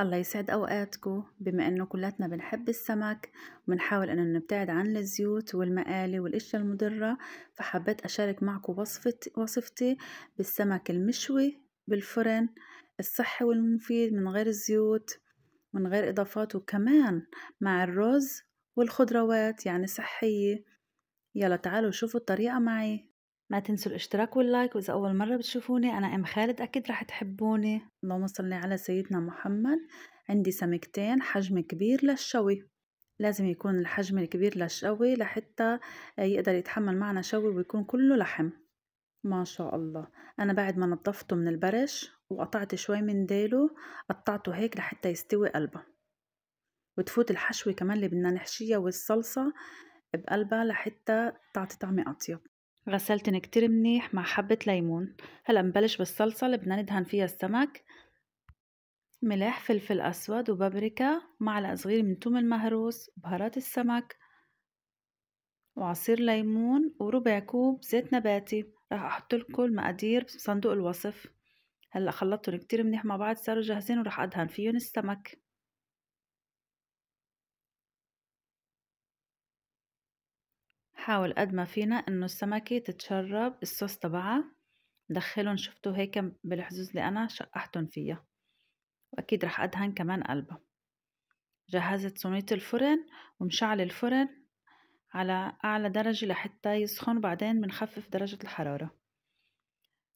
الله يسعد أوقاتكم بما أنه كلاتنا بنحب السمك وبنحاول أنه نبتعد عن الزيوت والمقالي والأشياء المضرة فحبيت أشارك معكم وصفتي, وصفتي بالسمك المشوي بالفرن الصحي والمفيد من غير الزيوت من غير إضافات وكمان مع الرز والخضروات يعني صحية يلا تعالوا شوفوا الطريقة معي ما تنسوا الاشتراك واللايك وإذا أول مرة بتشوفوني أنا أم خالد أكيد رح تحبوني اللهم صلي على سيدنا محمد عندي سمكتين حجم كبير للشوي لازم يكون الحجم الكبير للشوي لحتى يقدر يتحمل معنا شوي ويكون كله لحم ما شاء الله أنا بعد ما نظفته من البرش وقطعت شوي من ديله قطعته هيك لحتى يستوي قلبه وتفوت الحشوة كمان اللي بدنا نحشيها والصلصة بقلبها لحتى تعطي طعمة أطيب غسلتن كتير منيح مع حبة ليمون هلأ نبلش بالصلصة اللي بدنا ندهن فيها السمك ملح فلفل أسود وبابريكا معلقة صغيرة من توم المهروس بهارات السمك وعصير ليمون وربع كوب زيت نباتي راح أحط لكم المقادير بصندوق الوصف هلأ خلطتن كتير منيح مع بعض صاروا جاهزين وراح أدهن فيهم السمك نحاول قد ما فينا انه السمكة تتشرب الصوص تبعها ندخلهم شفتوا هيك بالحزوز اللي انا شقحتهم فيها واكيد رح ادهن كمان قلبها جهزت صينية الفرن ومشعل الفرن على اعلى درجة لحتى يسخن بعدين بنخفف درجة الحرارة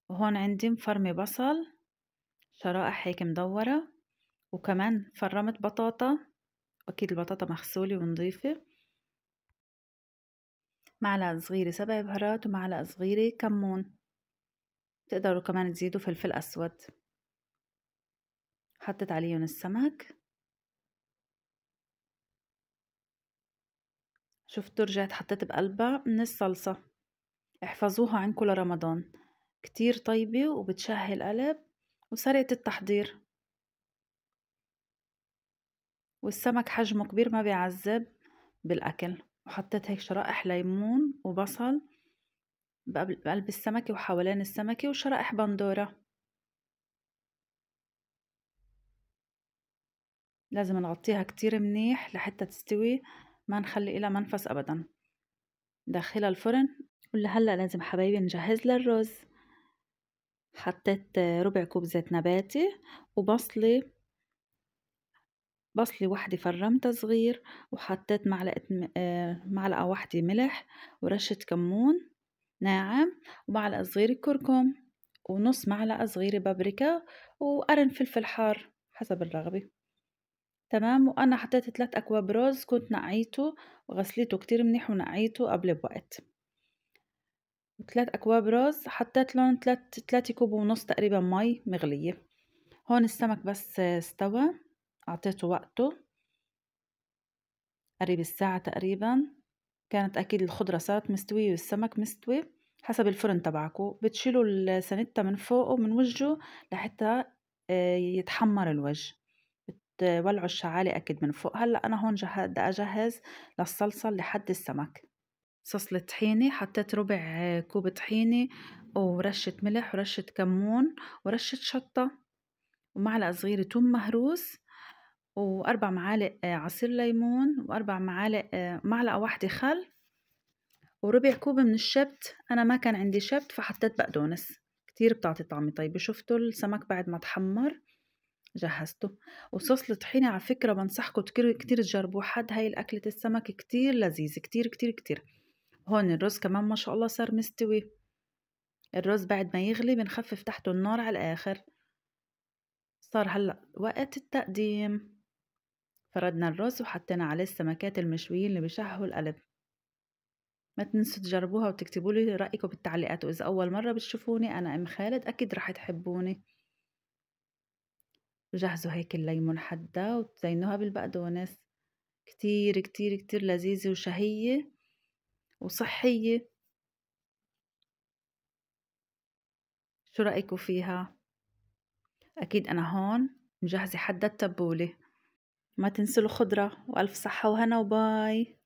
وهون عندي مفرمة بصل شرائح هيك مدورة وكمان فرمت بطاطا واكيد البطاطا مغسولة ونضيفة معلقة صغيرة سبع بهارات ومعلقة صغيرة كمون بتقدروا كمان تزيدوا فلفل أسود حطيت عليهم السمك شفتوا رجعت حطيت بقلبها من الصلصة احفظوها عندكم لرمضان كتير طيبة وبتشهي القلب وسرعة التحضير والسمك حجمه كبير ما بيعذب بالأكل وحطيت هيك شرائح ليمون وبصل بقلب السمكة وحوالين السمكة وشرائح بندورة لازم نغطيها كتير منيح لحتى تستوي ما نخلي إلها منفس أبدا داخلها الفرن ولهلا لازم حبايبي نجهز للرز حطيت ربع كوب زيت نباتي وبصلة بصلة وحدة فرمتها صغير وحطيت معلقة آه، معلقة وحدة ملح ورشة كمون ناعم ومعلقة صغيرة كركم ونص معلقة صغيرة بابريكا وقرن فلفل حار حسب الرغبة تمام وأنا حطيت ثلاث أكواب رز كنت نقعيته وغسلته كتير منيح ونقعيته قبل بوقت ثلاث أكواب رز حطيت لهم ثلاث ثلاث كوب ونص تقريبا مي مغلية هون السمك بس استوى أعطيته وقته قريب الساعة تقريبا كانت أكيد الخضرة صارت مستوية والسمك مستوي حسب الفرن تبعكو بتشيلوا السنتة من فوقه من وجهه لحتى آه، يتحمر الوجه بتولعوا الشعالة أكيد من فوق هلأ أنا هون بدي أجهز للصلصة لحد السمك صلصة طحينة حطيت ربع آه، كوب طحينة ورشة ملح ورشة كمون ورشة شطة ومعلقة صغيرة توم مهروس وأربع معالق آه، عصير ليمون وأربع معالق آه، معلقة واحدة خل وربع كوب من الشبت أنا ما كان عندي شبت فحطيت بقدونس كتير بتعطي طعمة طيبة شفتوا السمك بعد ما تحمر جهزته وصوص الطحينة على فكرة بنصحكم كتير, كثير تجربوه حد هاي الأكلة السمك كتير لذيذة كتير كتير كتير هون الرز كمان ما شاء الله صار مستوي الرز بعد ما يغلي بنخفف تحته النار على الآخر صار هلأ وقت التقديم فردنا الرز وحطينا عليه السمكات المشويين اللي بيشهوا القلب ما تنسوا تجربوها وتكتبوا لي رايكم بالتعليقات واذا اول مره بتشوفوني انا ام خالد اكيد رح تحبوني جهزوا هيك الليمون حدا وتزينوها بالبقدونس كتير كتير كتير لذيذة وشهية وصحية شو رأيكم فيها؟ أكيد أنا هون مجهزة حدا التبولة ما تنسوا الخضرة وألف صحة وهنا وباي